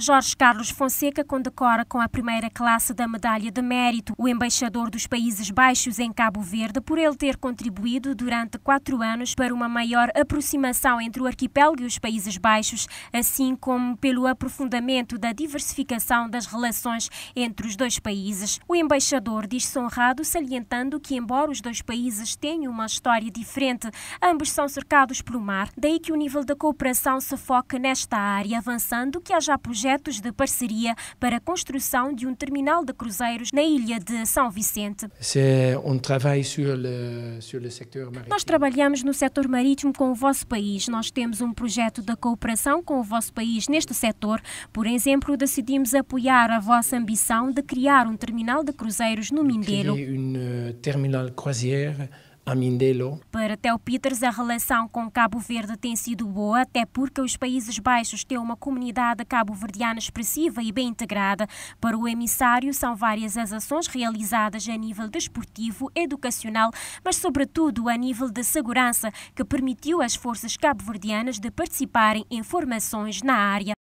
Jorge Carlos Fonseca condecora com a primeira classe da Medalha de Mérito o embaixador dos Países Baixos em Cabo Verde por ele ter contribuído durante quatro anos para uma maior aproximação entre o arquipélago e os Países Baixos, assim como pelo aprofundamento da diversificação das relações entre os dois países. O embaixador diz-se honrado, salientando que, embora os dois países tenham uma história diferente, ambos são cercados pelo mar, daí que o nível da cooperação se foca nesta área, avançando que haja projetos projetos de parceria para a construção de um terminal de cruzeiros na ilha de São Vicente. Nós trabalhamos no setor marítimo com o vosso país. Nós temos um projeto de cooperação com o vosso país neste setor. Por exemplo, decidimos apoiar a vossa ambição de criar um terminal de cruzeiros no Mindelo. Mindelo. Para Theo Peters, a relação com Cabo Verde tem sido boa, até porque os Países Baixos têm uma comunidade cabo-verdiana expressiva e bem integrada. Para o emissário, são várias as ações realizadas a nível desportivo, educacional, mas sobretudo a nível de segurança, que permitiu às forças cabo-verdianas de participarem em formações na área.